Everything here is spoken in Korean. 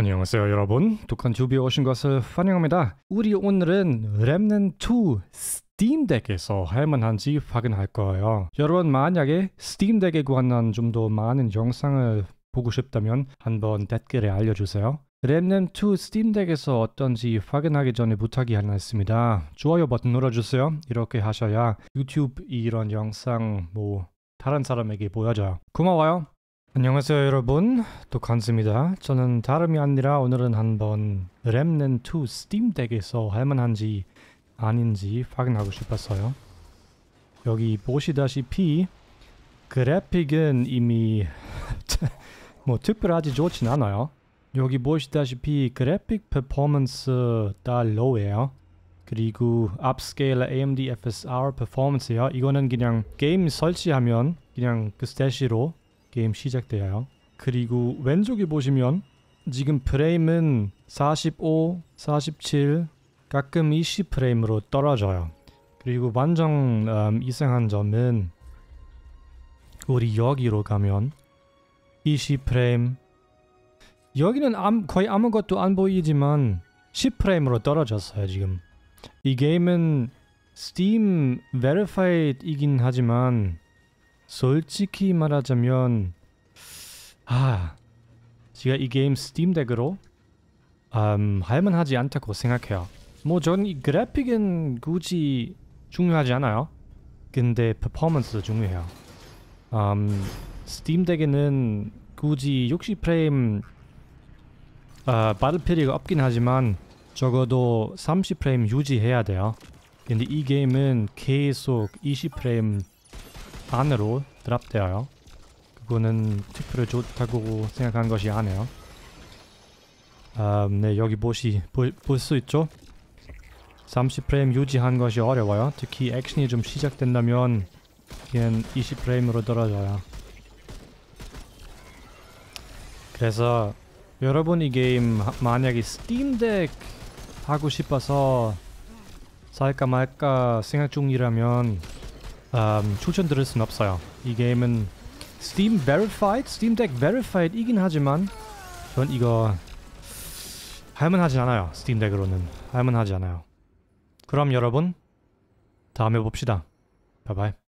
안녕하세요 여러분 독한 주비에 오신 것을 환영합니다 우리 오늘은 렘넨2 스팀덱에서 할만한지 확인할 거예요 여러분 만약에 스팀덱에 관한 좀 더 많은 영상을 보고 싶다면 한번 댓글에 알려주세요 렘넨2 스팀덱에서 어떤지 확인하기 전에 부탁이 하나 있습니다 좋아요 버튼 눌러주세요 이렇게 하셔야 유튜브 이런 영상 뭐 다른 사람에게 보여줘요 고마워요 안녕하세요 여러분 또간스입니다 저는 다름이 아니라 오늘은 한번 렘넨2 스팀덱에서 할만한지 아닌지 확인하고 싶었어요 여기 보시다시피 그래픽은 이미 뭐 특별하지 좋진 않아요 여기 보시다시피 그래픽 퍼포먼스 다 로우예요 그리고 u 스케일 a AMD FSR 퍼포먼스요 이거는 그냥 게임 설치하면 그냥 그 스탯으로 게임 시작돼요. 그리고 왼쪽에 보시면 지금 프레임은 45, 47, 가끔 20프레임으로 떨어져요. 그리고 완전 음, 이상한 점은 우리 여기로 가면 20프레임 여기는 암, 거의 아무것도 안 보이지만 10프레임으로 떨어졌어요 지금 이 게임은 스팀 베리파이드이긴 하지만 솔직히 말하자면 아 제가 이 게임 스팀덱으로 음, 할만하지 않다고 생각해요. 뭐전이 그래픽은 굳이 중요하지 않아요. 근데 퍼포먼스도 중요해요. 음, 스팀덱에는 굳이 60프레임 어, 받을 필요가 없긴 하지만 적어도 30프레임 유지해야 돼요. 근데 이 게임은 계속 20프레임 안으로 드랍되어요. 그거는 특별히 좋다고 생각한 것이 아니에요. 음, 네 여기 보시 볼 수 있죠? 30프레임 유지한 것이 어려워요. 특히 액션이 좀 시작된다면 그냥 20프레임으로 떨어져요. 그래서 여러분 이 게임 만약에 스팀덱 하고 싶어서 살까 말까 생각 중이라면 음, 추천드릴 순 없어요. 이 게임은 Steam Verified, Steam Deck Verified이긴 하지만 전 이거 할만하지 않아요. Steam Deck으로는 할만하지 않아요. 그럼 여러분 다음에 봅시다. 바이바이.